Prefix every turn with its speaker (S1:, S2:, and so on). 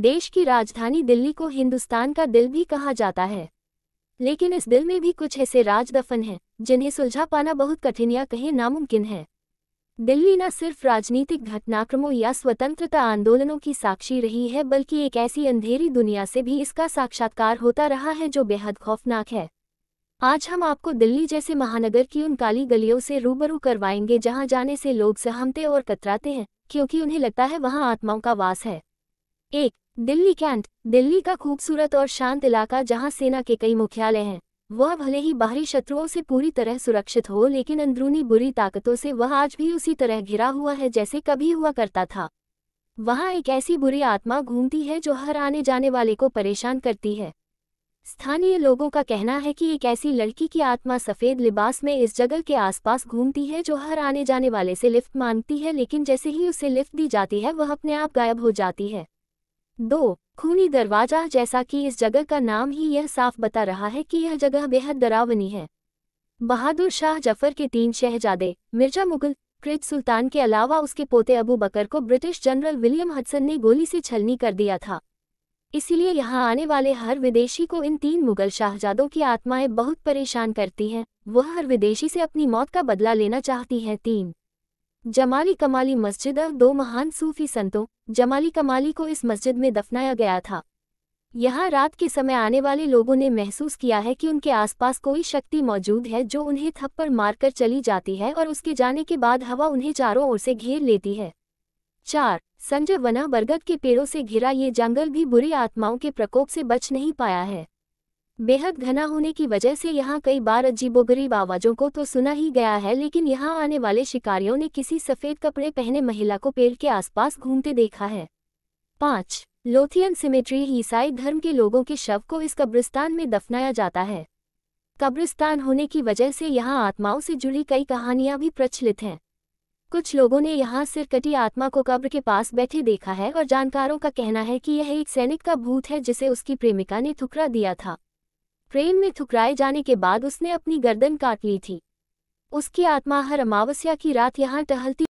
S1: देश की राजधानी दिल्ली को हिंदुस्तान का दिल भी कहा जाता है लेकिन इस दिल में भी कुछ ऐसे राज दफन हैं जिन्हें सुलझा पाना बहुत कठिन या कहीं नामुमकिन है दिल्ली न सिर्फ राजनीतिक घटनाक्रमों या स्वतंत्रता आंदोलनों की साक्षी रही है बल्कि एक ऐसी अंधेरी दुनिया से भी इसका साक्षात्कार होता रहा है जो बेहद खौफनाक है आज हम आपको दिल्ली जैसे महानगर की उन काली गलियों से रूबरू करवाएंगे जहां जाने से लोग सहमते और कतराते हैं क्योंकि उन्हें लगता है वहां आत्माओं का वास है एक दिल्ली कैंट दिल्ली का खूबसूरत और शांत इलाका जहां सेना के कई मुख्यालय हैं वह भले ही बाहरी शत्रुओं से पूरी तरह सुरक्षित हो लेकिन अंदरूनी बुरी ताकतों से वह आज भी उसी तरह घिरा हुआ है जैसे कभी हुआ करता था वहाँ एक ऐसी बुरी आत्मा घूमती है जो हर आने जाने वाले को परेशान करती है स्थानीय लोगों का कहना है कि एक ऐसी लड़की की आत्मा सफ़ेद लिबास में इस जगह के आसपास घूमती है जो हर आने जाने वाले से लिफ्ट मांगती है लेकिन जैसे ही उसे लिफ्ट दी जाती है वह अपने आप गायब हो जाती है दो खूनी दरवाजा जैसा कि इस जगह का नाम ही यह साफ बता रहा है कि यह जगह बेहद डरावनी है बहादुर शाह जफर के तीन शहजादे मिर्जा मुगल क्रिज सुल्तान के अलावा उसके पोते अबू बकर को ब्रिटिश जनरल विलियम हडसन ने गोली से छलनी कर दिया था इसलिए यहाँ आने वाले हर विदेशी को इन तीन मुगल शाहजादों की आत्माएं बहुत परेशान करती हैं वह हर विदेशी से अपनी मौत का बदला लेना चाहती हैं तीन जमाली कमाली मस्जिद और दो महान सूफी संतों जमाली कमाली को इस मस्जिद में दफनाया गया था यहाँ रात के समय आने वाले लोगों ने महसूस किया है कि उनके आसपास कोई शक्ति मौजूद है जो उन्हें थप्पड़ मारकर चली जाती है और उसके जाने के बाद हवा उन्हें चारों ओर से घेर लेती है चार संजय वना बरगद के पेड़ों से घिरा ये जंगल भी बुरी आत्माओं के प्रकोप से बच नहीं पाया है बेहद घना होने की वजह से यहाँ कई बार अजीबोगरीब आवाज़ों को तो सुना ही गया है लेकिन यहाँ आने वाले शिकारियों ने किसी सफ़ेद कपड़े पहने महिला को पेड़ के आसपास घूमते देखा है पाँच लोथियन सिमेट्री ईसाई धर्म के लोगों के शव को इस कब्रिस्तान में दफनाया जाता है कब्रिस्तान होने की वजह से यहाँ आत्माओं से जुड़ी कई कहानियाँ भी प्रचलित हैं कुछ लोगों ने यहाँ सिरकटी आत्मा को कब्र के पास बैठे देखा है और जानकारों का कहना है कि यह एक सैनिक का भूत है जिसे उसकी प्रेमिका ने ठुकरा दिया था ट्रेन में ठुकराए जाने के बाद उसने अपनी गर्दन काट ली थी उसकी आत्मा हर अमावस्या की रात यहाँ टहलती